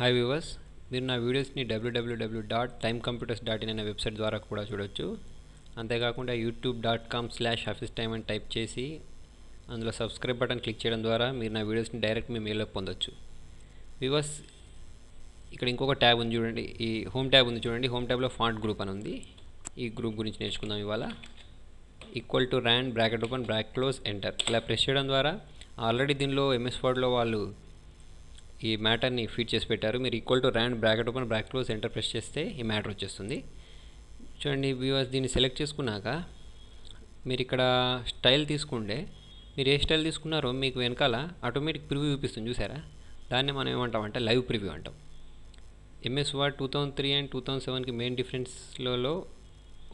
hi viewers మీరు నా వీడియోస్ని W W W dot time computers dot in అనే వెబ్సైట్ ద్వారా కూడా చూడొచ్చు అంతేకాకుండా YouTube dot com slash office time అని టైప్ చేసి అందులో సబ్స్క్రైబ్ బటన్ క్లిక్ చేయడం ద్వారా మీరు నా వీడియోస్ని డైరెక్ట్ మీ మెయిల్లో పొందొచ్చు వ్యూవర్స్ ఇక్కడ ఇంకొక ట్యాబ్ ఉంది చూడండి ఈ హోమ్ ట్యాబ్ ఉంది చూడండి హోమ్ ట్యాబ్లో ఫాంట్ గ్రూప్ అని ఉంది ఈ గ్రూప్ గురించి నేర్చుకుందాం ఇవాళ equal to rand bracket open bracket close enter ఇలా ప్రెస్ చేయడం ద్వారా ఆల్రెడీ దీనిలో ఎంఎస్ వర్డ్లో వాళ్ళు ఈ మ్యాటర్ని ఫీడ్ చేసి పెట్టారు మీరు equal to rand bracket open bracket close enter press చేస్తే ఈ మ్యాటర్ వచ్చేస్తుంది చూడండి వ్యూవర్స్ దీన్ని సెలెక్ట్ చేసుకున్నాక మీరు ఇక్కడ స్టైల్ తీసుకుంటే మీరు ఏ స్టైల్ తీసుకున్నారో మీకు వెనకాల ఆటోమేటిక్ ప్రివ్యూ చూపిస్తుంది చూసారా దాన్ని మనం ఏమంటామంటే లైవ్ ప్రివ్యూ అంటాం MS Word two thousand three and two thousand సెవెన్కి మెయిన్ డిఫరెన్స్లలో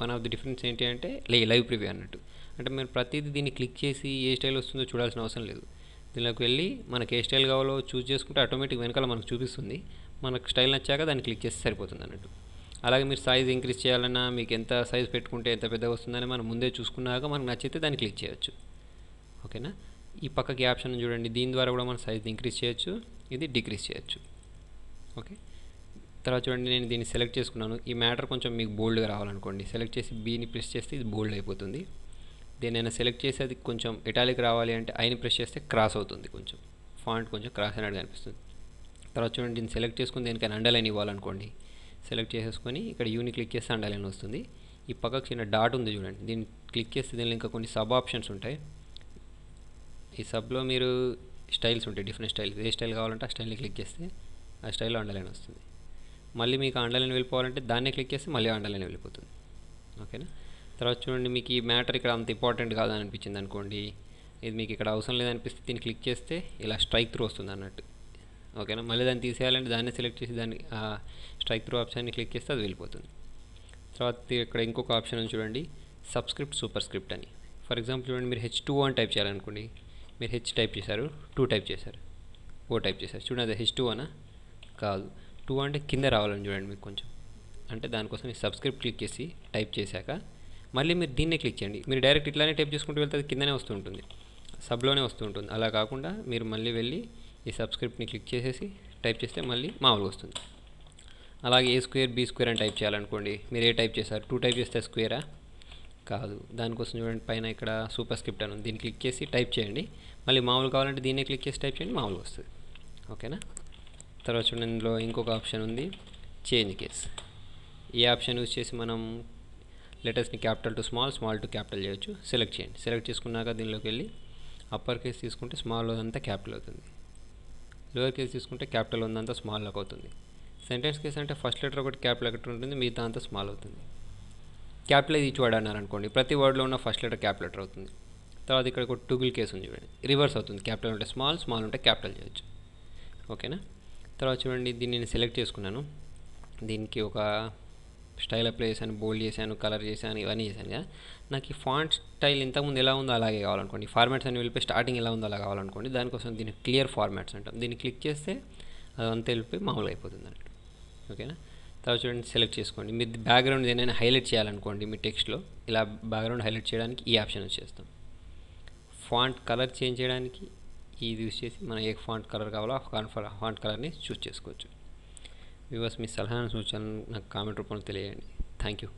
వన్ ఆఫ్ ది డిఫరెన్స్ ఏంటి అంటే లైవ్ ప్రివ్యూ అన్నట్టు అంటే మీరు ప్రతిదీ దీన్ని క్లిక్ చేసి ఏ స్టైల్ వస్తుందో చూడాల్సిన అవసరం లేదు దీనిలోకి వెళ్ళి మనకి ఏ స్టైల్ కావాలో చూస్ చేసుకుంటే ఆటోమేటిక్ వెనకాల మనకు చూపిస్తుంది మనకు స్టైల్ నచ్చాక దాన్ని క్లిక్ చేస్తే సరిపోతుంది అన్నట్టు అలాగే మీరు సైజ్ ఇంక్రీజ్ చేయాలన్నా మీకు ఎంత సైజ్ పెట్టుకుంటే ఎంత పెద్దగా వస్తుందని మనం ముందే చూసుకున్నాక మనకు నచ్చితే దాన్ని క్లిక్ చేయొచ్చు ఓకేనా ఈ పక్కకి ఆప్షన్ చూడండి దీని ద్వారా కూడా మనం సైజ్ ఇంక్రీజ్ చేయొచ్చు ఇది డిక్రీజ్ చేయొచ్చు ఓకే తర్వాత చూడండి నేను దీన్ని సెలెక్ట్ చేసుకున్నాను ఈ మ్యాటర్ కొంచెం మీకు బోల్డ్గా రావాలనుకోండి సెలెక్ట్ చేసి బీని ప్రెస్ చేస్తే ఇది బోల్డ్ అయిపోతుంది నేను సెలెక్ట్ చేసేది కొంచెం ఇటాలిక్ రావాలి అంటే ఐని ప్రెస్ చేస్తే క్రాస్ అవుతుంది కొంచెం ఫాంట్ కొంచెం క్రాస్ అయినట్టు కనిపిస్తుంది తర్వాత చూడండి దీన్ని సెలెక్ట్ చేసుకుని దేనికైనా అండర్లైన్ ఇవ్వాలనుకోండి సెలెక్ట్ చేసేసుకొని ఇక్కడ యూని క్లిక్ చేస్తే అండర్లైన్ వస్తుంది ఈ పక్కకు చిన్న డాట్ ఉంది చూడండి దీన్ని క్లిక్ చేస్తే దీనిలో ఇంకా కొన్ని సబ్ ఆప్షన్స్ ఉంటాయి ఈ సబ్లో మీరు స్టైల్స్ ఉంటాయి డిఫరెంట్ స్టైల్స్ ఏ స్టైల్ కావాలంటే ఆ స్టైల్ని క్లిక్ చేస్తే ఆ స్టైల్లో అండర్లైన్ వస్తుంది మళ్ళీ మీకు అండర్లైన్ వెళ్ళిపోవాలంటే దాన్నే క్లిక్ చేస్తే మళ్ళీ అండర్లైన్ వెళ్ళిపోతుంది ఓకేనా తర్వాత చూడండి మీకు ఈ మ్యాటర్ ఇక్కడ అంత ఇంపార్టెంట్ కాదని అనిపించింది అనుకోండి ఇది మీకు ఇక్కడ అవసరం లేదనిపిస్తే దీన్ని క్లిక్ చేస్తే ఇలా స్ట్రైక్ త్రూ వస్తుంది అన్నట్టు ఓకేనా మళ్ళీ దాన్ని తీసేయాలంటే దాన్ని సెలెక్ట్ చేసి దాన్ని స్ట్రైక్ త్రూ ఆప్షన్ని క్లిక్ చేస్తే అది వెళ్ళిపోతుంది తర్వాత ఇక్కడ ఇంకొక ఆప్షన్ ఉంది చూడండి సబ్స్క్రిప్ట్ సూపర్ స్క్రిప్ట్ అని ఫర్ ఎగ్జాంపుల్ చూడండి మీరు హెచ్ టూ అని టైప్ చేయాలనుకోండి మీరు హెచ్ టైప్ చేశారు టూ టైప్ చేశారు ఓ టైప్ చేశారు చూడండి అది హెచ్ టూ అనా కాదు టూ అంటే కింద రావాలని చూడండి మీకు కొంచెం అంటే దానికోసం మీరు సబ్స్క్రిప్ట్ క్లిక్ చేసి టైప్ చేశాక మళ్ళీ మీరు దీన్నే క్లిక్ చేయండి మీరు డైరెక్ట్ ఇట్లానే టైప్ చేసుకుంటూ వెళ్తే అది కిందనే వస్తూ ఉంటుంది సబ్లోనే వస్తూ ఉంటుంది అలా కాకుండా మీరు మళ్ళీ వెళ్ళి ఈ సబ్స్క్రిప్ట్ని క్లిక్ చేసేసి టైప్ చేస్తే మళ్ళీ మామూలుగా వస్తుంది అలాగే ఏ స్క్వేర్ బీ స్క్వేర్ అని టైప్ చేయాలనుకోండి మీరు ఏ టైప్ చేశారు టూ టైప్ చేస్తే స్క్వేరా కాదు దానికోసం చూడండి పైన ఇక్కడ సూపర్ స్క్రిప్ట్ అని దీన్ని క్లిక్ చేసి టైప్ చేయండి మళ్ళీ మామూలు కావాలంటే దీన్నే క్లిక్ చేసి టైప్ చేయండి మామూలుగా వస్తుంది ఓకేనా తర్వాత చూడండి ఇందులో ఇంకొక ఆప్షన్ ఉంది చేంజ్ కేస్ ఈ ఆప్షన్ యూజ్ చేసి మనం లెటర్స్ని capital to small small to capital చేయొచ్చు సెలెక్ట్ చేయండి సెలెక్ట్ చేసుకున్నాక దీనిలోకి వెళ్ళి అప్పర్ కేస్ తీసుకుంటే స్మాల్ అంతా క్యాపిటల్ అవుతుంది లోయర్ కేస్ తీసుకుంటే క్యాపిటల్ ఉందంతా స్మాల్లోకి అవుతుంది సెంటెన్స్ కేస్ అంటే ఫస్ట్ లెటర్ ఒకటి క్యాపిటల్ ఎక్కడ ఉంటుంది మిగతా అంతా స్మాల్ అవుతుంది క్యాపిటలైజ్ ఈచ్ వర్డ్ అన్నారు అనుకోండి ప్రతి వర్డ్లో ఉన్న ఫస్ట్ లెటర్ క్యాపిటల్ లెటర్ అవుతుంది తర్వాత ఇక్కడ ఒక టూగిల్ కేసు ఉంది చూడండి రివర్స్ అవుతుంది క్యాపిటల్ ఉంటే స్మాల్ స్మాల్ ఉంటే క్యాపిటల్ చేయొచ్చు ఓకేనా తర్వాత చూడండి దీన్ని నేను సెలెక్ట్ చేసుకున్నాను దీనికి ఒక స్టైల్ అప్లై చేశాను బోల్డ్ చేశాను కలర్ చేశాను ఇవన్నీ చేశాను కదా నాకు ఈ ఫాంట్ స్టైల్ ఇంతకుముందు ఎలా ఉందో అలాగే కావాలనుకోండి ఫార్మాట్స్ అని వెళ్ళిపోయి స్టార్టింగ్ ఎలా ఉందో అలా కావాలనుకోండి దానికోసం దీన్ని క్లియర్ ఫార్మాట్స్ అంటాం దీన్ని క్లిక్ చేస్తే అదంతా వెళ్ళిపోయి మామూలుగా అయిపోతుంది అన్నట్టు ఓకేనా తర్వాత చూడండి సెలెక్ట్ చేసుకోండి మీ బ్యాక్గ్రౌండ్ ఏదైనా హైలైట్ చేయాలనుకోండి మీ టెక్స్ట్లో ఇలా బ్యాక్గ్రౌండ్ హైలైట్ చేయడానికి ఈ ఆప్షన్ వచ్చేస్తాం ఫాంట్ కలర్ చేంజ్ చేయడానికి ఇది యూస్ చేసి మనం ఏ ఫాంట్ కలర్ కావాలో ఆ ఫాంట్ ఫాంట్ కలర్ని చూస్ చేసుకోవచ్చు వ్యూవర్స్ మీ సలహాను సూచనలు నాకు కామెంట్ రూపంలో తెలియండి థ్యాంక్ యూ